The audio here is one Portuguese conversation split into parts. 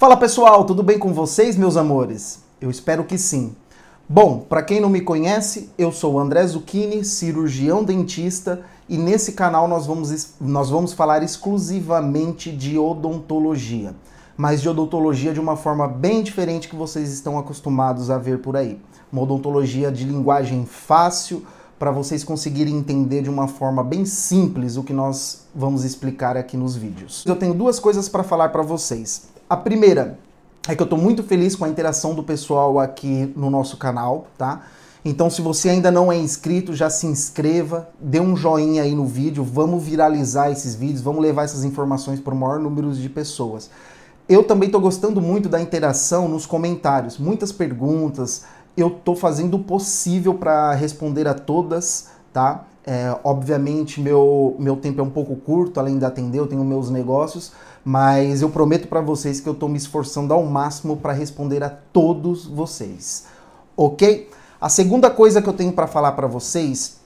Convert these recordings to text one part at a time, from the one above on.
Fala pessoal, tudo bem com vocês, meus amores? Eu espero que sim. Bom, para quem não me conhece, eu sou André Zucchini, cirurgião dentista, e nesse canal nós vamos, nós vamos falar exclusivamente de odontologia, mas de odontologia de uma forma bem diferente que vocês estão acostumados a ver por aí. Uma odontologia de linguagem fácil, para vocês conseguirem entender de uma forma bem simples o que nós vamos explicar aqui nos vídeos. Eu tenho duas coisas para falar para vocês. A primeira é que eu estou muito feliz com a interação do pessoal aqui no nosso canal, tá? Então, se você ainda não é inscrito, já se inscreva, dê um joinha aí no vídeo, vamos viralizar esses vídeos, vamos levar essas informações para o maior número de pessoas. Eu também estou gostando muito da interação nos comentários, muitas perguntas, eu tô fazendo o possível para responder a todas, tá? É, obviamente, meu, meu tempo é um pouco curto, além de atender, eu tenho meus negócios, mas eu prometo para vocês que eu estou me esforçando ao máximo para responder a todos vocês, ok? A segunda coisa que eu tenho para falar para vocês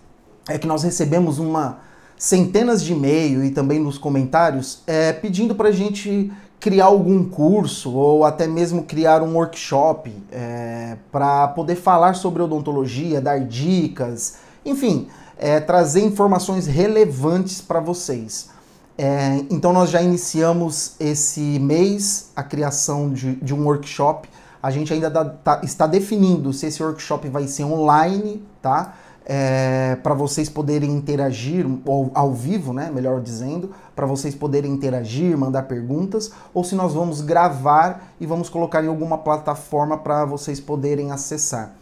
é que nós recebemos uma centenas de e-mail e também nos comentários é, pedindo para a gente criar algum curso ou até mesmo criar um workshop é, para poder falar sobre odontologia, dar dicas, enfim, é, trazer informações relevantes para vocês. É, então nós já iniciamos esse mês a criação de, de um workshop. A gente ainda tá, tá, está definindo se esse workshop vai ser online, tá? é, para vocês poderem interagir ao, ao, vivo, né? Melhor dizendo, para vocês poderem interagir, mandar perguntas, ou se nós vamos gravar e vamos colocar em alguma plataforma para vocês poderem acessar.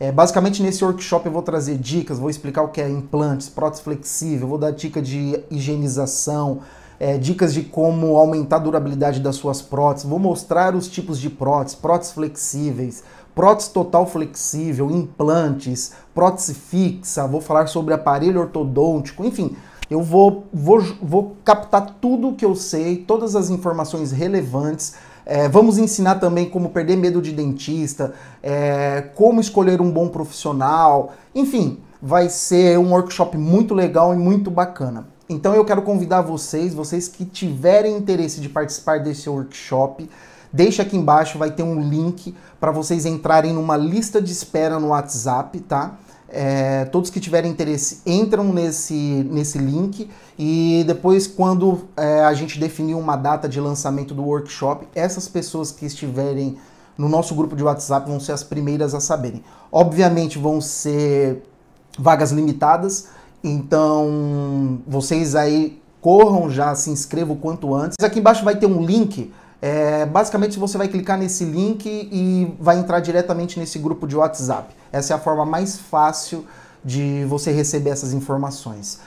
É, basicamente nesse workshop eu vou trazer dicas, vou explicar o que é implantes, prótese flexível, vou dar dica de higienização, é, dicas de como aumentar a durabilidade das suas próteses, vou mostrar os tipos de próteses, próteses flexíveis, prótese total flexível, implantes, prótese fixa, vou falar sobre aparelho ortodôntico, enfim, eu vou, vou, vou captar tudo que eu sei, todas as informações relevantes. É, vamos ensinar também como perder medo de dentista, é, como escolher um bom profissional. Enfim, vai ser um workshop muito legal e muito bacana. Então eu quero convidar vocês, vocês que tiverem interesse de participar desse workshop, deixa aqui embaixo, vai ter um link para vocês entrarem numa lista de espera no WhatsApp, tá? É, todos que tiverem interesse entram nesse, nesse link e depois, quando é, a gente definir uma data de lançamento do workshop, essas pessoas que estiverem no nosso grupo de WhatsApp vão ser as primeiras a saberem. Obviamente, vão ser vagas limitadas, então, vocês aí corram já, se inscrevam o quanto antes. Aqui embaixo vai ter um link. É, basicamente, você vai clicar nesse link e vai entrar diretamente nesse grupo de WhatsApp. Essa é a forma mais fácil de você receber essas informações.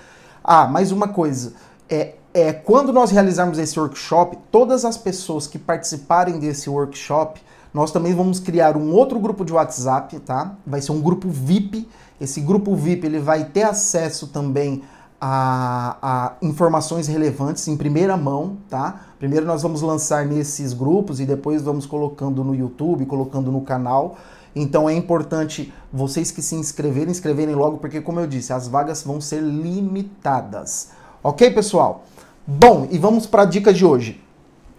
Ah, mais uma coisa. É, é, quando nós realizarmos esse workshop, todas as pessoas que participarem desse workshop, nós também vamos criar um outro grupo de WhatsApp, tá? Vai ser um grupo VIP esse grupo VIP ele vai ter acesso também a, a, informações relevantes em primeira mão, tá? Primeiro nós vamos lançar nesses grupos e depois vamos colocando no YouTube, colocando no canal. Então é importante vocês que se inscreverem, inscreverem logo, porque como eu disse, as vagas vão ser limitadas. Ok, pessoal? Bom, e vamos para a dica de hoje.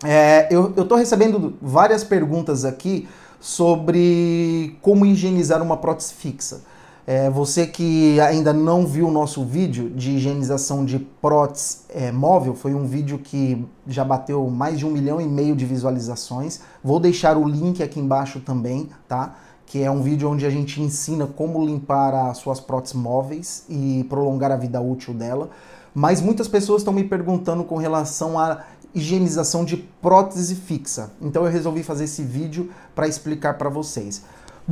É, eu, estou recebendo várias perguntas aqui sobre como higienizar uma prótese fixa. É, você que ainda não viu o nosso vídeo de higienização de prótese é, móvel, foi um vídeo que já bateu mais de um milhão e meio de visualizações. Vou deixar o link aqui embaixo também, tá? Que é um vídeo onde a gente ensina como limpar as suas próteses móveis e prolongar a vida útil dela. Mas muitas pessoas estão me perguntando com relação à higienização de prótese fixa. Então eu resolvi fazer esse vídeo para explicar para vocês.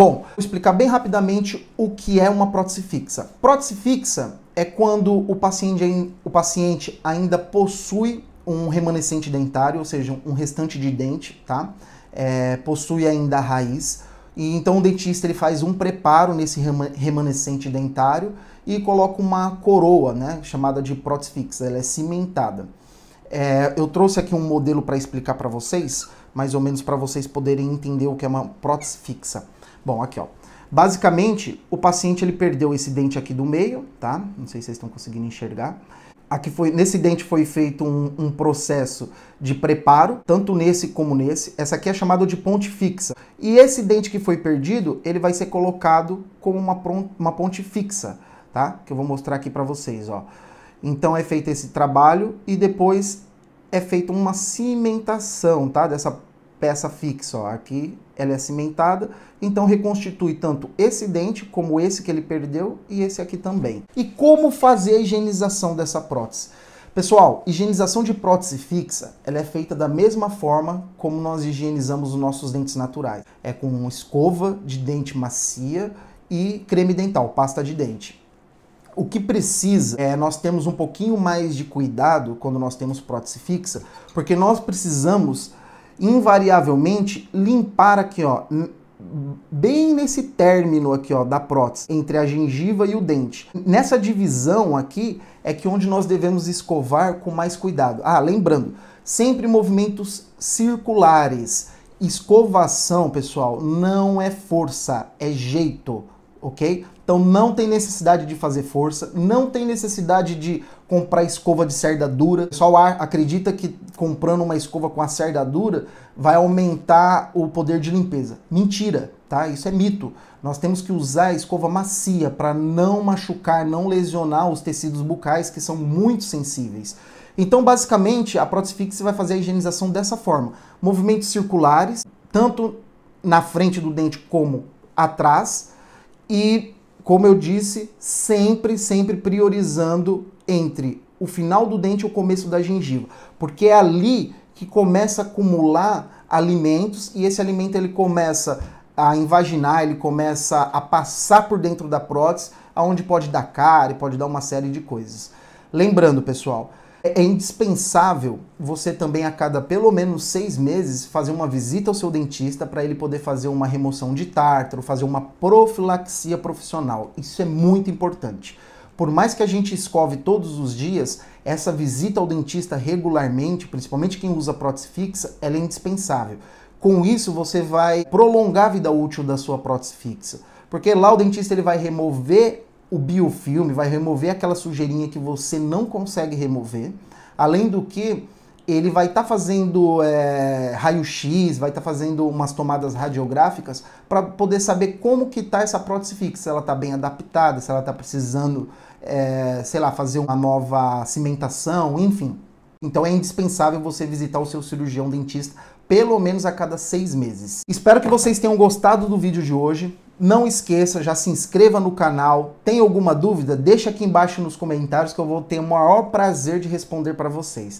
Bom, vou explicar bem rapidamente o que é uma prótese fixa. Prótese fixa é quando o paciente, o paciente ainda possui um remanescente dentário, ou seja, um restante de dente, tá? É, possui ainda a raiz. E então o dentista ele faz um preparo nesse remanescente dentário e coloca uma coroa, né, chamada de prótese fixa, ela é cimentada. É, eu trouxe aqui um modelo para explicar para vocês, mais ou menos para vocês poderem entender o que é uma prótese fixa. Bom, aqui ó. Basicamente, o paciente ele perdeu esse dente aqui do meio, tá? Não sei se vocês estão conseguindo enxergar. Aqui foi, nesse dente foi feito um, um, processo de preparo, tanto nesse como nesse. Essa aqui é chamada de ponte fixa. E esse dente que foi perdido, ele vai ser colocado como uma, uma ponte fixa, tá? Que eu vou mostrar aqui para vocês, ó. Então é feito esse trabalho e depois é feita uma cimentação, tá? Dessa peça fixa. Ó. Aqui ela é cimentada, então reconstitui tanto esse dente como esse que ele perdeu e esse aqui também. E como fazer a higienização dessa prótese? Pessoal, higienização de prótese fixa, ela é feita da mesma forma como nós higienizamos os nossos dentes naturais. É com escova de dente macia e creme dental, pasta de dente. O que precisa é nós temos um pouquinho mais de cuidado quando nós temos prótese fixa, porque nós precisamos invariavelmente limpar aqui, ó, bem nesse término aqui, ó, da prótese, entre a gengiva e o dente. Nessa divisão aqui é que onde nós devemos escovar com mais cuidado. Ah, lembrando, sempre movimentos circulares. Escovação, pessoal, não é força, é jeito ok? Então não tem necessidade de fazer força, não tem necessidade de comprar escova de cerda dura. O pessoal acredita que comprando uma escova com a cerda dura vai aumentar o poder de limpeza. Mentira, tá? Isso é mito. Nós temos que usar a escova macia para não machucar, não lesionar os tecidos bucais que são muito sensíveis. Então, basicamente, a prótese fixa vai fazer a higienização dessa forma: movimentos circulares, tanto na frente do dente como atrás e, como eu disse, sempre, sempre priorizando entre o final do dente e o começo da gengiva, porque é ali que começa a acumular alimentos e esse alimento ele começa a invaginar, ele começa a passar por dentro da prótese, aonde pode dar cárie, pode dar uma série de coisas. Lembrando, pessoal, é, é indispensável você também, a cada pelo menos seis meses, fazer uma visita ao seu dentista para ele poder fazer uma remoção de tártaro, fazer uma profilaxia profissional. Isso é muito importante. Por mais que a gente escove todos os dias, essa visita ao dentista regularmente, principalmente quem usa prótese fixa, ela é indispensável. Com isso, você vai prolongar a vida útil da sua prótese fixa. Porque lá o dentista ele vai remover o biofilme vai remover aquela sujeirinha que você não consegue remover. Além do que, ele vai estar tá fazendo é, raio-x, vai estar tá fazendo umas tomadas radiográficas para poder saber como que está essa prótese fixa, se ela está bem adaptada, se ela está precisando, é, sei lá, fazer uma nova cimentação, enfim. Então é indispensável você visitar o seu cirurgião dentista pelo menos a cada seis meses. Espero que vocês tenham gostado do vídeo de hoje. Não esqueça, já se inscreva no canal. Tem alguma dúvida? Deixa aqui embaixo nos comentários que eu vou ter o maior prazer de responder para vocês.